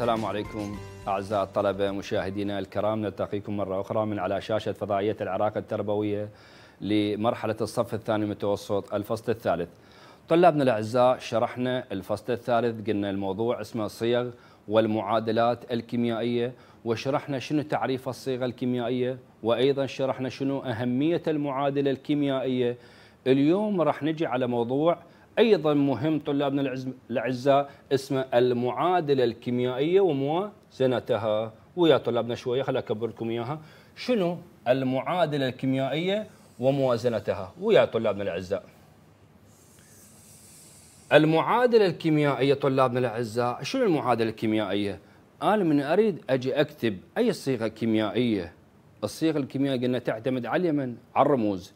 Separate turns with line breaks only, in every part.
السلام عليكم أعزائي الطلبة مشاهدينا الكرام نلتقيكم مرة أخرى من على شاشة فضائية العراق التربوية لمرحلة الصف الثاني متوسط الفصل الثالث طلابنا الأعزاء شرحنا الفصل الثالث قلنا الموضوع اسمه الصيغ والمعادلات الكيميائية وشرحنا شنو تعريف الصيغة الكيميائية وأيضا شرحنا شنو أهمية المعادلة الكيميائية اليوم راح نجي على موضوع ايضا مهم طلابنا الاعزاء اسمه المعادله الكيميائيه وموازنتها ويا طلابنا شويه خل اكبر لكم اياها شنو المعادله الكيميائيه وموازنتها ويا طلابنا الاعزاء المعادله الكيميائيه طلابنا الاعزاء شنو المعادله الكيميائيه انا من اريد اجي اكتب اي صيغه كيميائيه الصيغه الكيميائيه قلنا تعتمد على اليمن على الرموز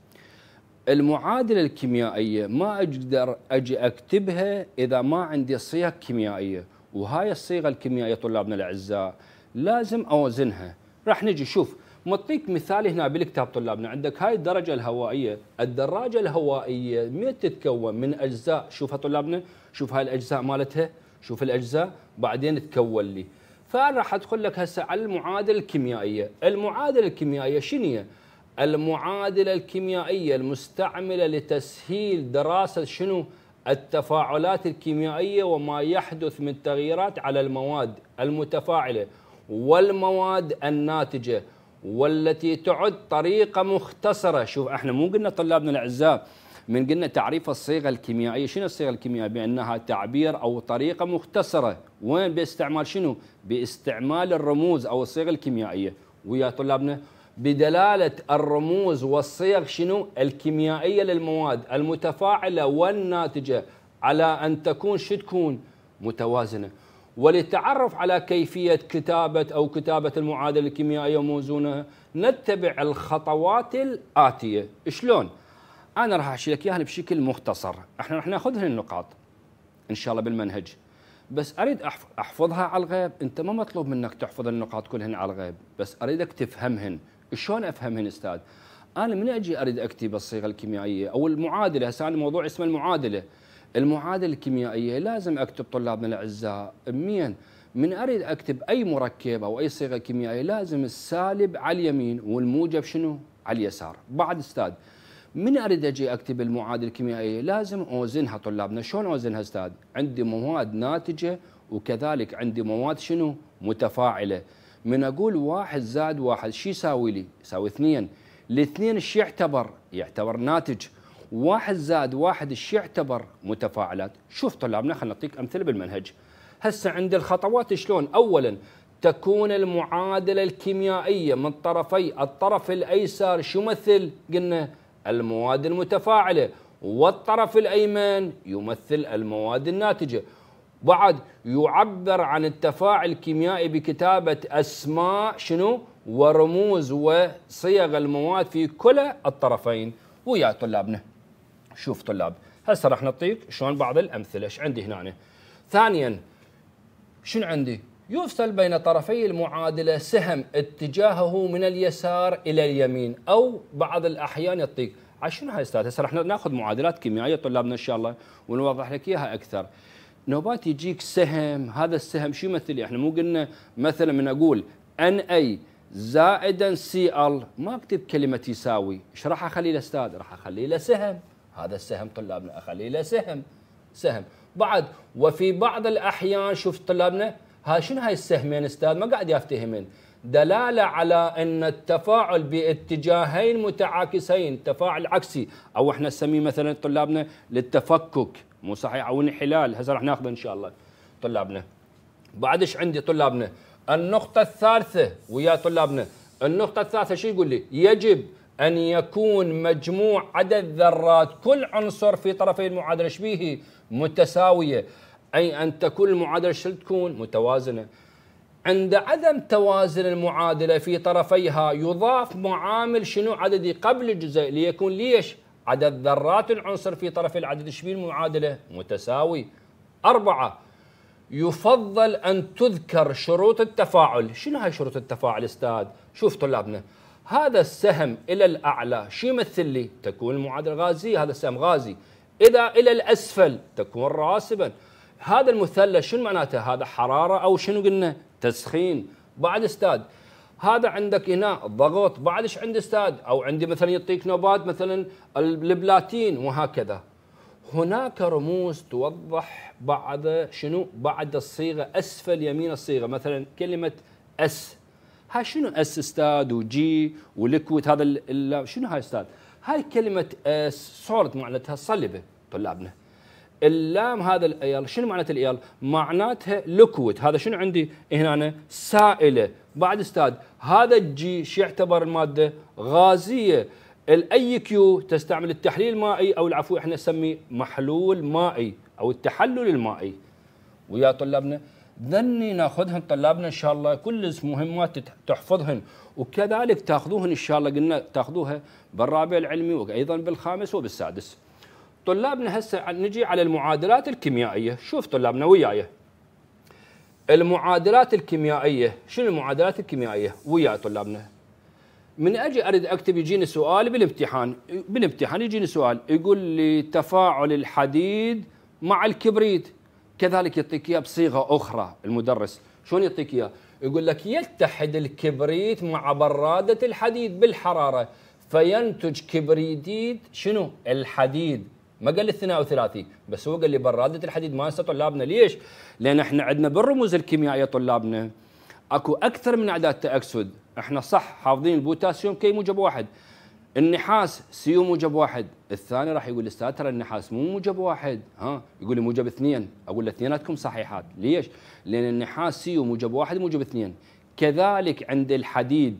المعادله الكيميائيه ما اقدر اجي اكتبها اذا ما عندي صيغ كيميائيه وهاي الصيغه الكيميائيه طلابنا الاعزاء لازم اوزنها راح نجي شوف مطيك مثال هنا بالكتاب طلابنا عندك هاي الدرجه الهوائيه الدراجه الهوائيه ما تتكون من اجزاء شوفها طلابنا شوف هاي الاجزاء مالتها شوف الاجزاء بعدين تكون لي فراح ادخل لك هسه على المعادله الكيميائيه المعادله الكيميائيه شنو المعادله الكيميائيه المستعمله لتسهيل دراسه شنو التفاعلات الكيميائيه وما يحدث من تغييرات على المواد المتفاعله والمواد الناتجه والتي تعد طريقه مختصره شوف احنا مو قلنا طلابنا الاعزاء من قلنا تعريف الصيغه الكيميائيه شنو الصيغه الكيميائيه بانها تعبير او طريقه مختصره وين باستعمال شنو باستعمال الرموز او الصيغه الكيميائيه ويا طلابنا بدلالة الرموز والصيغ شنو الكيميائية للمواد المتفاعلة والناتجة على أن تكون شو تكون متوازنة وللتعرف على كيفية كتابة أو كتابة المعادلة الكيميائية وموزونها نتبع الخطوات الآتية شلون؟ أنا راح اشيلك إياها بشكل مختصر احنا راح ناخذ النقاط إن شاء الله بالمنهج بس أريد أحفظها على الغيب أنت ما مطلوب منك تحفظ النقاط كلهن على الغيب بس أريدك تفهمهن شلون افهمهن استاذ؟ انا من اجي اريد اكتب الصيغه الكيميائيه او المعادله هسه انا موضوع اسمه المعادله المعادله الكيميائيه لازم اكتب طلابنا الاعزاء مين؟ من اريد اكتب اي مركب او اي صيغه كيميائيه لازم السالب على اليمين والموجب شنو؟ على اليسار، بعد استاذ من اريد اجي اكتب المعادله الكيميائيه لازم اوزنها طلابنا، شلون اوزنها استاذ؟ عندي مواد ناتجه وكذلك عندي مواد شنو؟ متفاعله. من اقول واحد زاد واحد شو يساوي لي؟ يساوي اثنين، الاثنين ايش يعتبر؟ يعتبر ناتج، واحد زاد واحد ايش يعتبر؟ متفاعلات، شوف طلابنا خلينا نعطيك امثله بالمنهج. هسه عند الخطوات شلون؟ اولا تكون المعادله الكيميائيه من طرفي الطرف الايسر شو يمثل؟ قلنا المواد المتفاعله والطرف الايمن يمثل المواد الناتجه بعد يعبر عن التفاعل الكيميائي بكتابة أسماء شنو ورموز وصيغ المواد في كلا الطرفين ويا طلابنا شوف طلاب هسه راح نعطيك شلون بعض الأمثلة ايش عندي هنا أنا. ثانيا شنو عندي يفصل بين طرفي المعادلة سهم اتجاهه من اليسار إلى اليمين أو بعض الأحيان يعطيك عشان هاي استاذ هسه راح ناخذ معادلات كيميائيه طلابنا ان شاء الله ونوضح لك اياها اكثر نوبات يجيك سهم هذا السهم شو يمثل احنا مو قلنا مثلا من اقول ان اي زائدا سي ال ما اكتب كلمه يساوي ايش راح اخلي له استاذ راح اخلي له سهم هذا السهم طلابنا اخلي له سهم سهم بعد وفي بعض الاحيان شوف طلابنا ها شنو هاي السهمين استاذ ما قاعد يفتهمين دلالة على أن التفاعل باتجاهين متعاكسين تفاعل عكسي أو إحنا نسميه مثلا طلابنا للتفكك مو صحيح او انحلال هسه راح ناخذه ان شاء الله طلابنا بعد ايش عندي طلابنا النقطه الثالثه ويا طلابنا النقطه الثالثه شو يقول لي يجب أن يكون مجموع عدد ذرات كل عنصر في طرفي المعادلة شبيه متساوية أي أن تكون المعادلة تكون متوازنة عند عدم توازن المعادلة في طرفيها يضاف معامل شنو عددي قبل الجزء ليكون ليش عدد ذرات العنصر في طرف العدد ايش المعادله متساوي أربعة يفضل أن تذكر شروط التفاعل شنو هاي شروط التفاعل استاذ شوف طلابنا هذا السهم إلى الأعلى شو يمثل لي تكون المعادلة غازية هذا السهم غازي إذا إلى الأسفل تكون راسبا هذا المثلث شنو معناته هذا حرارة أو شنو قلنا تسخين بعد استاذ هذا عندك اناء ضغط بعدش عند استاد او عندي مثلا يعطيك نوبات مثلا البلاتين وهكذا هناك رموز توضح بعد شنو بعد الصيغه اسفل يمين الصيغه مثلا كلمه اس ها شنو اس استاد وجي وليكويد هذا شنو هاي استاد هاي كلمه اس صورت معناتها صلبه طلابنا اللام هذا الايال شنو معناته الايال معناتها ليكويد هذا شنو عندي هنا سائله بعد استاد هذا الجي شو يعتبر المادة غازية الاي كيو e تستعمل التحليل المائي او العفو احنا نسميه محلول مائي او التحلل المائي ويا طلابنا ذني ناخذهن طلابنا ان شاء الله كل مهمات تحفظهن وكذلك تاخذوهن ان شاء الله قلنا تاخذوها بالرابع العلمي وايضا بالخامس وبالسادس طلابنا هسه نجي على المعادلات الكيميائيه شوف طلابنا وياي المعادلات الكيميائيه شنو المعادلات الكيميائيه ويا طلابنا من اجي اريد اكتب يجيني سؤال بالامتحان بالامتحان يجيني سؤال يقول لي تفاعل الحديد مع الكبريت كذلك يعطيك اياه بصيغه اخرى المدرس شلون يعطيك اياه يقول لك يتحد الكبريت مع براده الحديد بالحراره فينتج كبريديد شنو الحديد ما قال لي 32 بس هو قال لي براده الحديد مانسه طلابنا ليش؟ لان احنا عندنا بالرموز الكيميائيه طلابنا اكو اكثر من اعداد تاكسد احنا صح حافظين البوتاسيوم كي موجب واحد النحاس سيو موجب واحد الثاني راح يقول استاذ ترى النحاس مو موجب واحد ها يقول لي موجب اثنين اقول له اثنيناتكم صحيحات ليش؟ لان النحاس سيو موجب واحد موجب اثنين كذلك عند الحديد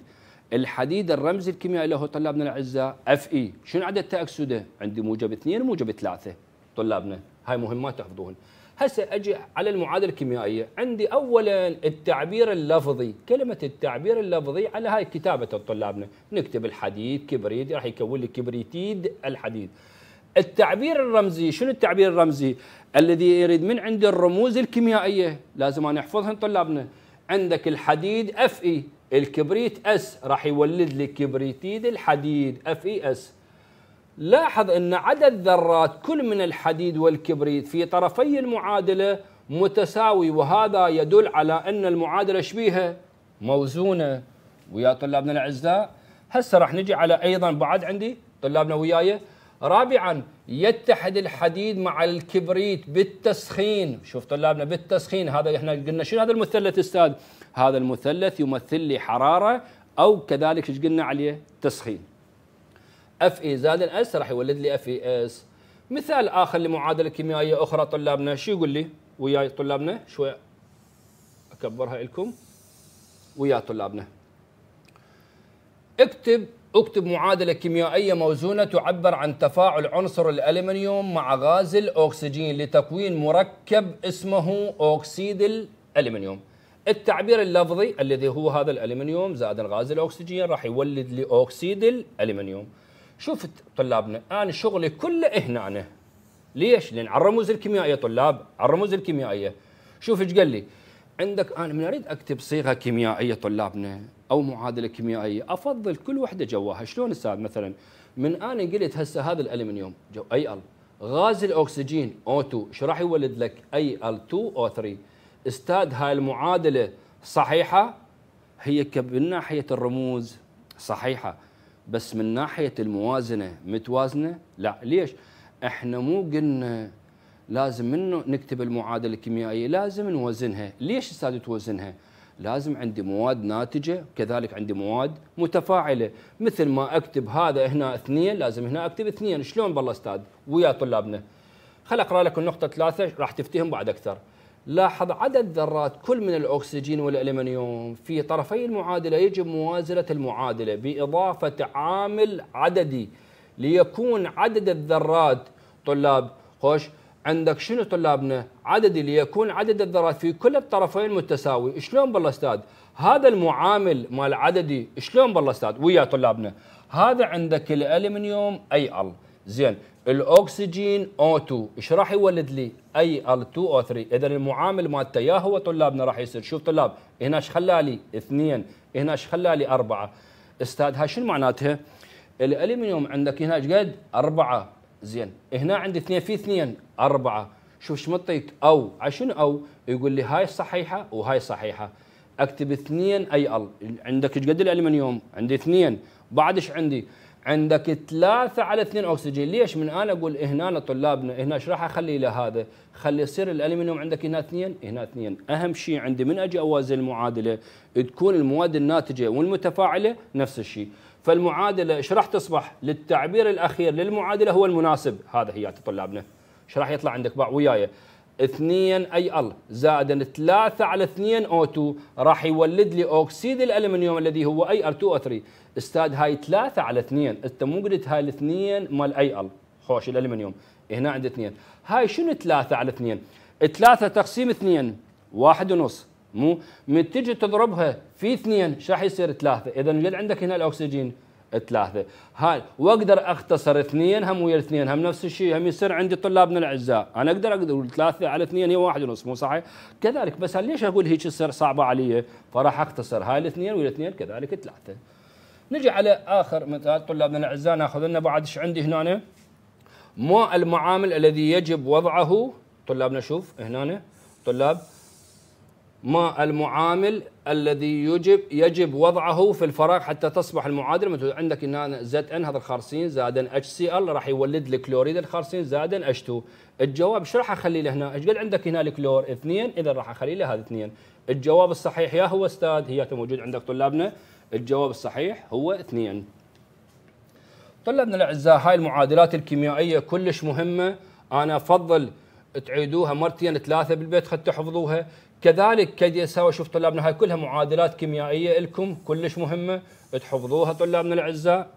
الحديد الرمز الكيميائي له طلابنا الاعزاء اف اي شنو عدد تاكسده عندي موجب اثنين وموجب ثلاثه طلابنا هاي مهمات تحفظوهن هسه اجي على المعادله الكيميائيه عندي اولا التعبير اللفظي كلمه التعبير اللفظي على هاي كتابه طلابنا نكتب الحديد كبريت راح يكون لي كبريتيد الحديد التعبير الرمزي شنو التعبير الرمزي الذي يريد من عندي الرموز الكيميائيه لازم انا احفظهن طلابنا عندك الحديد اف اي الكبريت اس راح يولد لي كبريتيد الحديد اف اي اس لاحظ ان عدد ذرات كل من الحديد والكبريت في طرفي المعادله متساوي وهذا يدل على ان المعادله شبيهه موزونه ويا طلابنا الاعزاء هسه راح نجي على ايضا بعد عندي طلابنا وياي رابعا يتحد الحديد مع الكبريت بالتسخين شوف طلابنا بالتسخين هذا احنا قلنا شنو هذا المثلث استاذ هذا المثلث يمثل لي حراره او كذلك ايش قلنا عليه تسخين اف اي زائد اس راح يولد لي اف اي اس مثال اخر لمعادله كيميائيه اخرى طلابنا شو يقول لي وياي طلابنا شوي اكبرها لكم ويا طلابنا اكتب اكتب معادلة كيميائية موزونة تعبر عن تفاعل عنصر الألمنيوم مع غاز الأكسجين لتكوين مركب اسمه أكسيد الألمنيوم التعبير اللفظي الذي هو هذا الألمنيوم زائد غاز الأكسجين راح يولد لي الألمنيوم شفت طلابنا أنا شغلي كله هنا أنا ليش؟ لأن على الرموز الكيميائية طلاب على الرموز الكيميائية شوف ايش قال لي عندك أنا من أريد أكتب صيغة كيميائية طلابنا او معادله كيميائيه افضل كل وحده جواها شلون استاذ مثلا من انا قلت هسه هذا الالمنيوم جو اي ال غاز الاكسجين او 2 شو راح يولد لك اي ال 2 او 3 استاذ هاي المعادله صحيحه هي من ناحيه الرموز صحيحه بس من ناحيه الموازنه متوازنه لا ليش احنا مو قلنا لازم منه نكتب المعادله الكيميائيه لازم نوزنها ليش استاذ توزنها لازم عندي مواد ناتجه كذلك عندي مواد متفاعله مثل ما اكتب هذا هنا اثنين لازم هنا اكتب اثنين شلون بالله استاذ ويا طلابنا خل اقرا لك النقطه ثلاثه راح تفتهم بعد اكثر لاحظ عدد ذرات كل من الأكسجين والألمنيوم في طرفي المعادلة يجب موازنة المعادلة بإضافة عامل عددي ليكون عدد الذرات طلاب خوش عندك شنو طلابنا عددي ليكون عدد الذرات في كل الطرفين متساوي شلون بالله استاذ هذا المعامل مال عددي شلون بالله استاذ ويا طلابنا هذا عندك الالمنيوم اي ال زين الاكسجين او 2 ايش راح يولد لي؟ اي ال 2 او 3 اذا المعامل مالته يا هو طلابنا راح يصير شوف طلاب هنا ايش خلى لي؟ اثنين هنا ايش خلى لي؟ اربعه استاذ ها شنو معناتها؟ الالمنيوم عندك هنا ايش قد؟ اربعه زين هنا عندي اثنين في اثنين أربعة شوف شمطيت مطيت أو عشان أو يقول لي هاي صحيحة وهاي صحيحة اكتب اثنين اي ال عندك ايش قد الالمنيوم عندي اثنين بعد ايش عندي عندك ثلاثة على اثنين أكسجين ليش من أنا أقول هنا طلابنا هنا ايش راح أخلي له هذا خلي يصير الألمنيوم عندك هنا اثنين هنا اثنين أهم شيء عندي من أجي أوازن المعادلة تكون المواد الناتجة والمتفاعلة نفس الشيء فالمعادله ايش راح تصبح للتعبير الاخير للمعادله هو المناسب هذا هي طلابنا ايش راح يطلع عندك بقى وياي 2 اي ال زائدا 3 على 2 او 2 راح يولد لي اكسيد الالمنيوم الذي هو اي ار 2 او 3 استاذ هاي 3 على 2 انت مو قلت هاي الاثنين مال اي ال خوش الالمنيوم هنا عند اثنين هاي شنو 3 على 2 3 تقسيم اثنين واحد ونص مو من تجي تضربها في اثنين شو راح يصير ثلاثه اذا يوجد عندك هنا الاكسجين ثلاثه هاي واقدر اختصر اثنين هم ويا اثنين هم نفس الشيء هم يصير عندي طلابنا الاعزاء انا اقدر اقدر ثلاثه على اثنين هي واحد ونص مو صحيح كذلك بس ليش اقول هيك تصير صعبه علي فراح اختصر هاي الاثنين ويا الاثنين كذلك ثلاثه نجي على اخر مثال طلابنا الاعزاء ناخذ لنا بعد ايش عندي هنا ما المعامل الذي يجب وضعه طلابنا شوف هنا طلاب ما المعامل الذي يجب يجب وضعه في الفراغ حتى تصبح المعادله مثل عندك ان زد ان هذا الخارسين زائد اتش سي ال راح يولد لك كلوريد الخارسين زائد اتش 2 الجواب ايش راح اخلي له هنا؟ ايش قد عندك هنا الكلور؟ اثنين اذا راح اخلي له هذا اثنين الجواب الصحيح يا هو استاذ هي موجود عندك طلابنا الجواب الصحيح هو اثنين طلابنا الاعزاء هاي المعادلات الكيميائيه كلش مهمه انا افضل تعيدوها مرتين ثلاثه بالبيت حتى تحفظوها كذلك كديسه شوف طلابنا هاي كلها معادلات كيميائيه لكم كلش مهمه تحفظوها طلابنا الاعزاء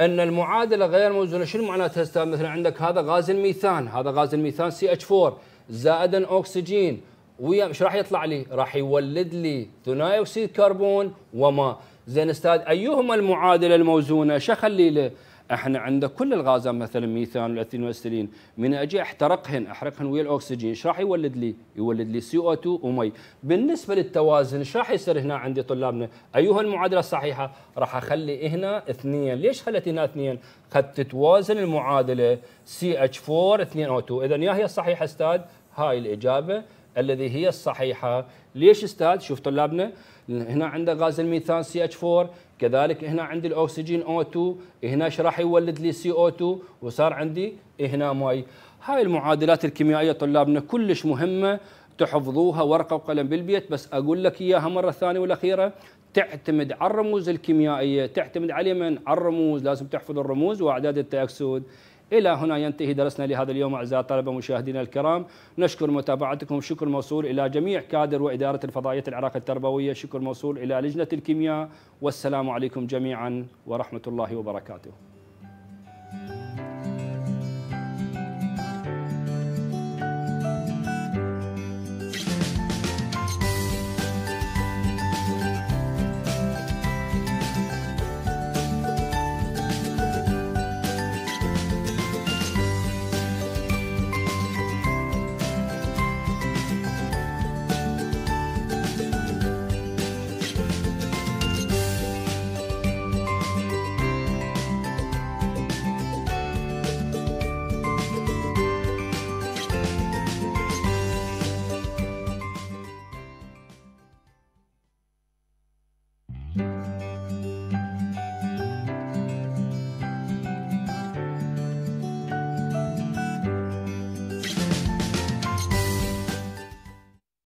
ان المعادله غير موزونه شنو معناتها استاذ مثلا عندك هذا غاز الميثان هذا غاز الميثان سي اتش 4 زائدا اكسجين ويا ايش راح يطلع لي راح يولد لي ثنائي اكسيد كربون وما زين استاذ ايهما المعادله الموزونه شو اخلي له احنا عند كل الغازات مثلا ميثان والاثين والاسترين من اجي احترقهن احرقهن ويا الاكسجين ايش راح يولد لي؟ يولد لي سي او 2 ومي بالنسبه للتوازن ايش راح يصير هنا عندي طلابنا؟ ايها المعادله الصحيحه؟ راح اخلي هنا اثنين، ليش خليت هنا اثنين؟ قد تتوازن المعادله سي اتش 4 2 او 2 اذا يا هي الصحيحه استاذ هاي الاجابه الذي هي الصحيحه ليش استاذ شوف طلابنا هنا عنده غاز الميثان سي اتش 4 كذلك هنا عندي الاكسجين O2 هنا ايش راح يولد لي CO2 وصار عندي هنا مي هاي المعادلات الكيميائيه طلابنا كلش مهمه تحفظوها ورقه وقلم بالبيت بس اقول لك اياها مره ثانيه والاخيره تعتمد على الرموز الكيميائيه تعتمد على من على الرموز لازم تحفظ الرموز واعداد التاكسود إلى هنا ينتهي درسنا لهذا اليوم أعزائي الطلبة مشاهدينا الكرام نشكر متابعتكم شكر موصول إلى جميع كادر وإدارة الفضائيات العراق التربوية شكر موصول إلى لجنة الكيمياء والسلام عليكم جميعا ورحمة الله وبركاته